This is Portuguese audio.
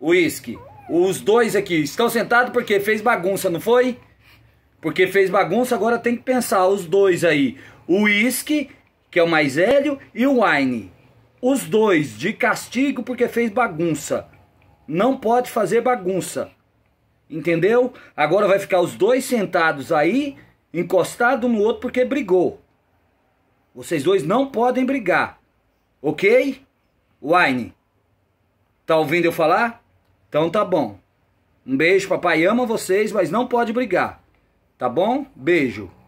Whisky, os dois aqui estão sentados porque fez bagunça, não foi? Porque fez bagunça, agora tem que pensar os dois aí. O Whisky, que é o mais velho, e o wine. Os dois de castigo porque fez bagunça. Não pode fazer bagunça. Entendeu? Agora vai ficar os dois sentados aí, encostado no outro porque brigou. Vocês dois não podem brigar. OK? Wine. Tá ouvindo eu falar? Então tá bom. Um beijo, papai ama vocês, mas não pode brigar. Tá bom? Beijo.